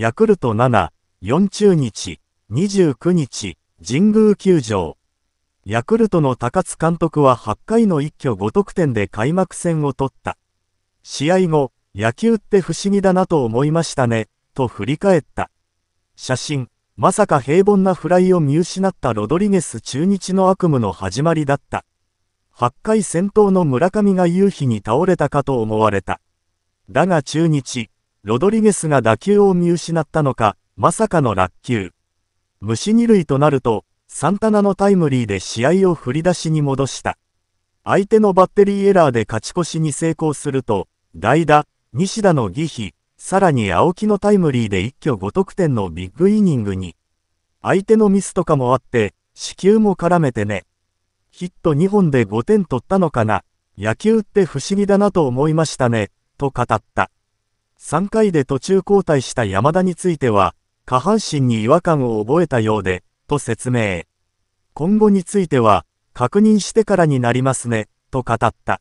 ヤクルト7、40日、29日、神宮球場。ヤクルトの高津監督は8回の一挙5得点で開幕戦を取った。試合後、野球って不思議だなと思いましたね、と振り返った。写真、まさか平凡なフライを見失ったロドリゲス中日の悪夢の始まりだった。8回先頭の村上が夕日に倒れたかと思われた。だが中日、ロドリゲスが打球を見失ったのか、まさかの落球。虫二塁となると、サンタナのタイムリーで試合を振り出しに戻した。相手のバッテリーエラーで勝ち越しに成功すると、代打、西田の義比、さらに青木のタイムリーで一挙5得点のビッグイニングに。相手のミスとかもあって、死球も絡めてね。ヒット2本で5点取ったのかな、野球って不思議だなと思いましたね、と語った。3回で途中交代した山田については、下半身に違和感を覚えたようで、と説明。今後については、確認してからになりますね、と語った。